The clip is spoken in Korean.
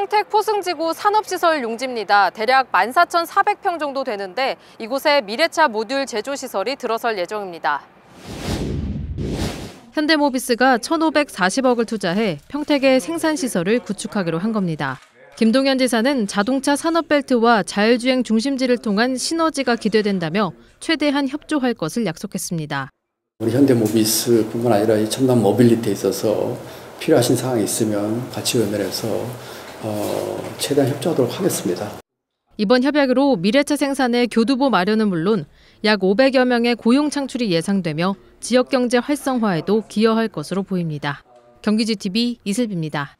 평택 포승지구 산업시설 용지입니다. 대략 14,400평 정도 되는데 이곳에 미래차 모듈 제조시설이 들어설 예정입니다. 현대모비스가 1,540억을 투자해 평택의 생산시설을 구축하기로 한 겁니다. 김동현 지사는 자동차 산업벨트와 자율주행 중심지를 통한 시너지가 기대된다며 최대한 협조할 것을 약속했습니다. 우리 현대모비스뿐만 아니라 이 첨단 모빌리티에 있어서 필요하신 사항이 있으면 같이 의논해서 어, 최대한 협조하도록 하겠습니다. 이번 협약으로 미래차 생산의 교두보 마련은 물론 약 500여 명의 고용 창출이 예상되며 지역 경제 활성화에도 기여할 것으로 보입니다. 경기지 TV 이슬비입니다.